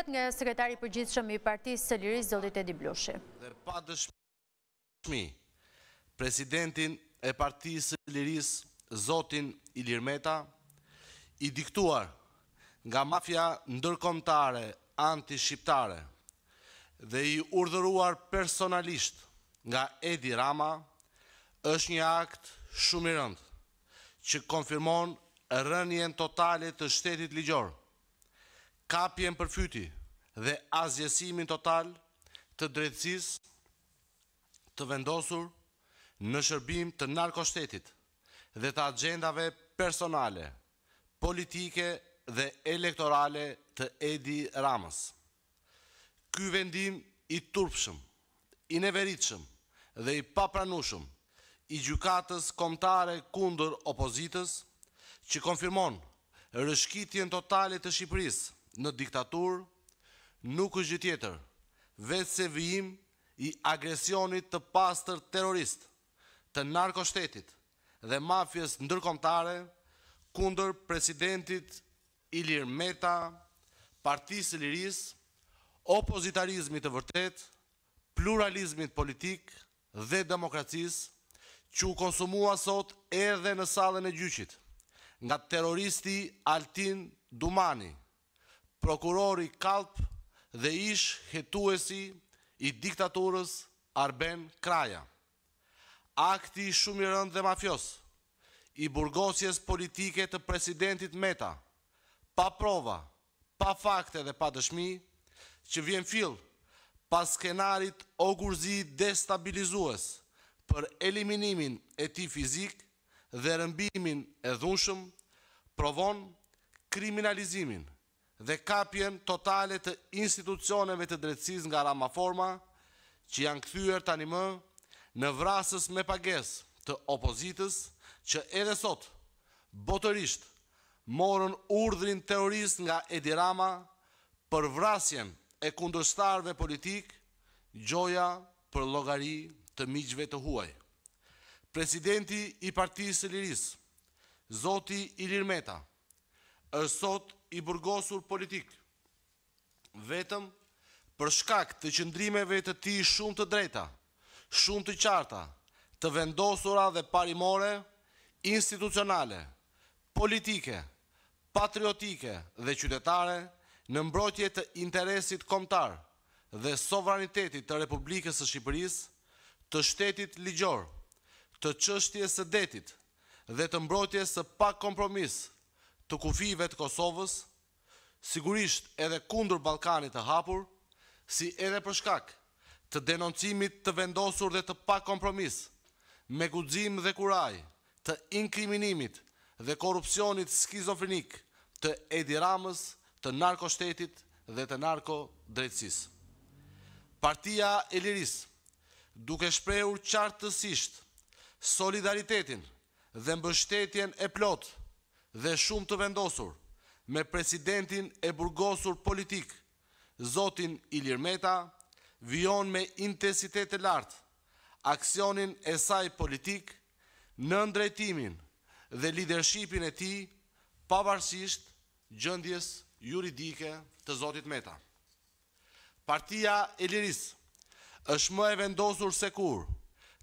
nga sekretari përgjithshëm i partisë së lirisë Zotit Edi Blushi. Dhe pa dëshmi, presidentin e partisë së liris Zotin Ilir Meta, i diktuar nga mafja ndërkomtare anti-shqiptare dhe i urdhëruar personalisht nga Edi Rama, është një akt shumë i rëndë që konfirmon rënjen totalit të shtetit ligjorë, kapjen për përfyti dhe azjesimin total të drejtësis të vendosur në shërbim të narkoshtetit dhe të agendave personale, politike dhe elektorale të Edi Ramës. Ky vendim i turpshëm, i neveritshëm dhe i papranushëm i gjukatës komtare kundër opozitës që konfirmon rëshkitjen totalit të Shqipërisë në diktatur, nuk është gjithjetër, vetë se vijim i agresionit të pastër terrorist, të narkoshtetit dhe mafjes ndërkomtare kunder presidentit Ilir Meta, partisë liris, opozitarizmit të vërtet, pluralizmit politik dhe demokracis, që u konsumua sot edhe në salën e gjyqit, nga terroristi Altin Dumani prokurori kalp dhe ish hetuesi i diktatorës Arben Kraja. Akti shumë i rëndë dhe mafios, i burgosjes politike të presidentit Meta, pa prova, pa fakte dhe pa dëshmi, që vjen fill pas skenarit ogurzi destabilizues për eliminimin e ti fizik dhe rëmbimin e dhunshëm, provon kriminalizimin dhe kapjen totale të institucioneve të drecis nga rama forma që janë këthyër të animë në vrasës me pages të opozitës që edhe sot botërisht morën urdrin teorist nga Edi rama për vrasjen e kundërstarve politik gjoja për logari të miqve të huaj. Presidenti i partijës e liris, Zoti Ilir Meta, është sot i burgosur politik, vetëm për shkak të qëndrimeve të ti shumë të drejta, shumë të qarta, të vendosura dhe parimore, institucionale, politike, patriotike dhe qytetare në mbrojtje të interesit komtar dhe sovranitetit të Republikës e Shqipëris, të shtetit ligjor, të qështje së detit dhe të mbrojtje së pak kompromisë të kufive të Kosovës, sigurisht edhe kundur Balkanit të hapur, si edhe përshkak të denoncimit të vendosur dhe të pak kompromis, me guzim dhe kuraj të inkriminimit dhe korupcionit skizofrenik të ediramës të narko shtetit dhe të narko drejtsis. Partia e Liris duke shprehur qartësisht solidaritetin dhe mbështetjen e plotë dhe shumë të vendosur me presidentin e burgosur politik, Zotin Ilir Meta, vion me intensitet e lartë aksionin e saj politik në ndrejtimin dhe lidershipin e ti pavarësisht gjëndjes juridike të Zotit Meta. Partia e Liris është më e vendosur se kur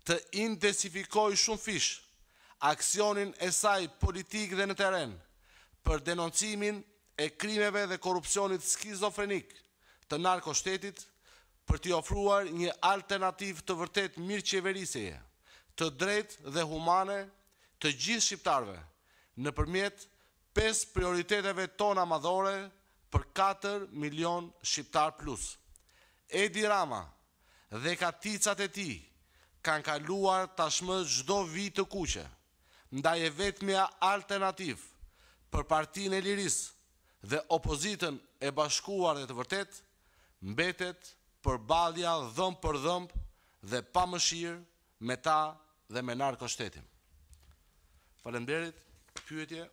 të intensifikoj shumë fishë aksionin e saj politik dhe në teren për denoncimin e krimeve dhe korupcionit skizofrenik të narko shtetit për t'i ofruar një alternativ të vërtet mirë qeveriseje të drejt dhe humane të gjithë shqiptarve në përmjet 5 prioriteteve tona madhore për 4 milion shqiptar plus. Edi Rama dhe katicat e ti kanë kaluar tashmë gjdo vit të kuqe, nda e vetëmja alternativë për partin e lirisë dhe opozitën e bashkuar dhe të vërtet, mbetet për balja dhëmë për dhëmë dhe pa mëshirë me ta dhe me narko shtetim. Palenberit, pyetje.